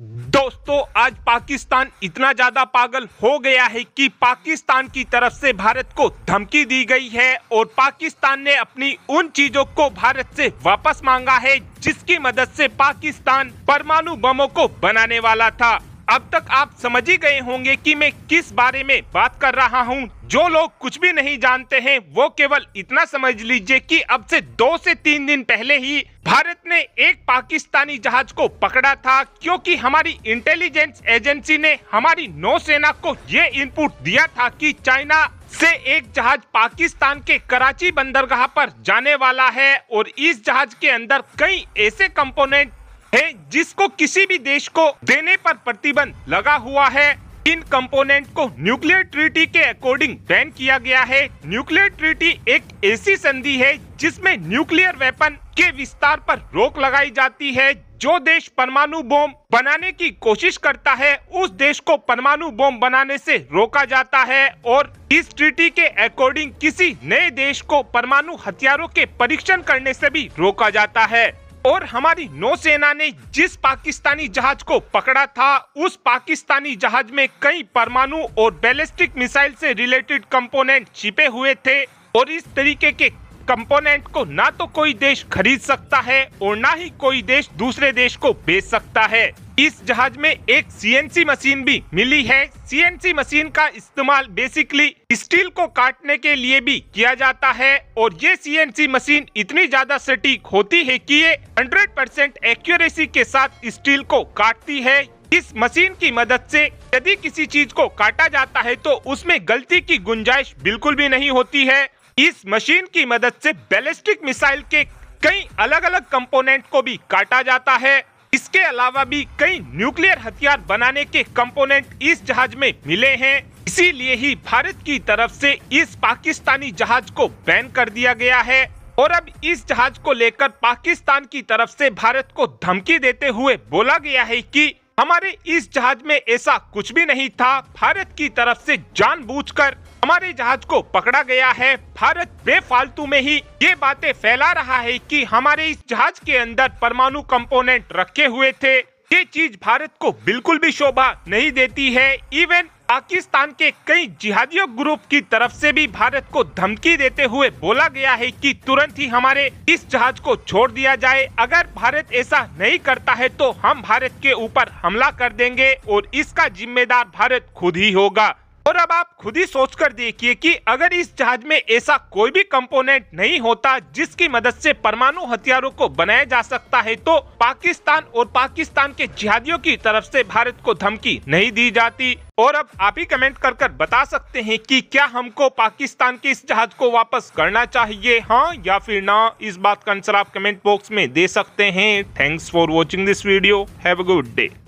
दोस्तों आज पाकिस्तान इतना ज़्यादा पागल हो गया है कि पाकिस्तान की तरफ से भारत को धमकी दी गई है और पाकिस्तान ने अपनी उन चीज़ों को भारत से वापस मांगा है जिसकी मदद से पाकिस्तान परमाणु बमों को बनाने वाला था अब तक आप समझ ही गए होंगे कि मैं किस बारे में बात कर रहा हूँ जो लोग कुछ भी नहीं जानते हैं वो केवल इतना समझ लीजिए कि अब से दो से तीन दिन पहले ही भारत ने एक पाकिस्तानी जहाज को पकड़ा था क्योंकि हमारी इंटेलिजेंस एजेंसी ने हमारी नौसेना को ये इनपुट दिया था कि चाइना से एक जहाज पाकिस्तान के कराची बंदरगाह पर जाने वाला है और इस जहाज के अंदर कई ऐसे कंपोनेंट है जिसको किसी भी देश को देने पर प्रतिबंध लगा हुआ है इन कंपोनेंट को न्यूक्लियर ट्रीटी के अकॉर्डिंग बैन किया गया है न्यूक्लियर ट्रीटी एक ऐसी संधि है जिसमें न्यूक्लियर वेपन के विस्तार पर रोक लगाई जाती है जो देश परमाणु बम बनाने की कोशिश करता है उस देश को परमाणु बम बनाने से रोका जाता है और इस ट्रीटी के अकॉर्डिंग किसी नए देश को परमाणु हथियारों के परीक्षण करने से भी रोका जाता है और हमारी नौसेना ने जिस पाकिस्तानी जहाज को पकड़ा था उस पाकिस्तानी जहाज में कई परमाणु और बैलिस्टिक मिसाइल से रिलेटेड कंपोनेंट छिपे हुए थे और इस तरीके के कंपोनेंट को ना तो कोई देश खरीद सकता है और ना ही कोई देश दूसरे देश को बेच सकता है इस जहाज में एक सीएनसी मशीन भी मिली है सीएनसी मशीन का इस्तेमाल बेसिकली स्टील को काटने के लिए भी किया जाता है और ये सीएनसी मशीन इतनी ज्यादा सटीक होती है कि ये 100 परसेंट एक्यूरेसी के साथ स्टील को काटती है इस मशीन की मदद से यदि किसी चीज को काटा जाता है तो उसमें गलती की गुंजाइश बिल्कुल भी नहीं होती है इस मशीन की मदद से बैलिस्टिक मिसाइल के कई अलग अलग कंपोनेंट को भी काटा जाता है इसके अलावा भी कई न्यूक्लियर हथियार बनाने के कंपोनेंट इस जहाज में मिले हैं इसीलिए ही भारत की तरफ से इस पाकिस्तानी जहाज को बैन कर दिया गया है और अब इस जहाज को लेकर पाकिस्तान की तरफ से भारत को धमकी देते हुए बोला गया है कि हमारे इस जहाज में ऐसा कुछ भी नहीं था भारत की तरफ से जानबूझकर हमारे जहाज को पकड़ा गया है भारत बेफालतू में ही ये बातें फैला रहा है कि हमारे इस जहाज के अंदर परमाणु कंपोनेंट रखे हुए थे ये चीज भारत को बिल्कुल भी शोभा नहीं देती है इवन पाकिस्तान के कई जिहादियों ग्रुप की तरफ से भी भारत को धमकी देते हुए बोला गया है कि तुरंत ही हमारे इस जहाज को छोड़ दिया जाए अगर भारत ऐसा नहीं करता है तो हम भारत के ऊपर हमला कर देंगे और इसका जिम्मेदार भारत खुद ही होगा और अब आप खुद ही सोच कर देखिए कि अगर इस जहाज में ऐसा कोई भी कंपोनेंट नहीं होता जिसकी मदद से परमाणु हथियारों को बनाया जा सकता है तो पाकिस्तान और पाकिस्तान के जिहादियों की तरफ से भारत को धमकी नहीं दी जाती और अब आप ही कमेंट कर कर बता सकते हैं कि क्या हमको पाकिस्तान के इस जहाज को वापस करना चाहिए हाँ या फिर ना इस बात का आंसर आप कमेंट बॉक्स में दे सकते हैं thanks for watching this video have a good day